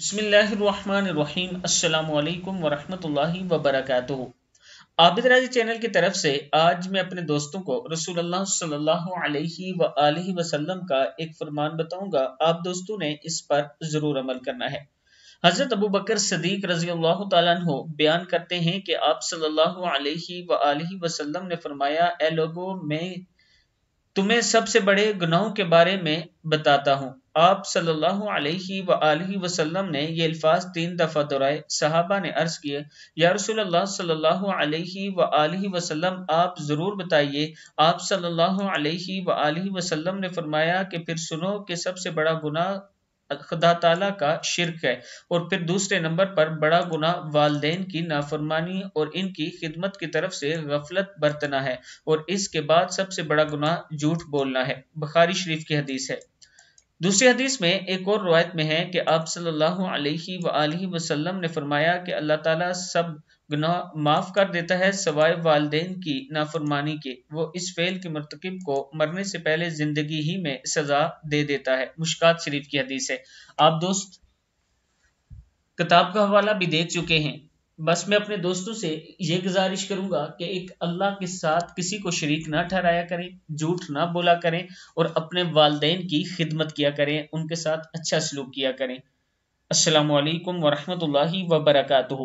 बसमीम् वरहमतुल्लाहि वबरकातुहू आबिद राजी चैनल की तरफ से आज मैं अपने दोस्तों को रसूल सल्लल्लाहु वसल्लम का एक फरमान बताऊंगा आप दोस्तों ने इस पर ज़रूर अमल करना है हज़रत अबू बकर सदीक रजी अल्लाह तु बयान करते हैं कि आप सल्ला वसलम ने फरमाया मैं तुम्हें सबसे बड़े गुनाहों के बारे में बताता हूँ आप सल्लल्लाहु अलैहि अलैहि वसल्लम ने ये अल्फाज तीन दफ़ा दोहराए सहाबा ने अर्ज़ किए या रसूलुल्लाह सल्लल्लाहु अलैहि अलैहि वसल्लम आप ज़रूर बताइए आप सल्लल्लाहु अलैहि अलैहि वसल्लम ने फरमाया कि फिर सुनो कि सबसे बड़ा गुनाह खुदा तला का शिरक है और फिर दूसरे नंबर पर बड़ा गुना वालदेन की नाफरमानी और इनकी खिदमत की तरफ से गफलत बरतना है और इसके बाद सबसे बड़ा गुना झूठ बोलना है बखारी शरीफ की हदीस है दूसरी हदीस में एक और रवायत में है कि आप सल्लल्लाहु अलैहि अलैहि वसल्लम ने फरमाया कि अल्लाह ताला सब गुनाह माफ़ कर देता है सवाए वालदेन की नाफरमानी के वो इस फेल के मरतकब को मरने से पहले ज़िंदगी ही में सज़ा दे देता है मुश्कात शरीफ की हदीस है आप दोस्त किताब का हवाला भी दे चुके हैं बस मैं अपने दोस्तों से ये गुजारिश करूंगा कि एक अल्लाह के साथ किसी को शरीक ना ठहराया करें झूठ ना बोला करें और अपने वालदे की खिदमत किया करें उनके साथ अच्छा सलूक किया करें असलकम वरहमल वर्का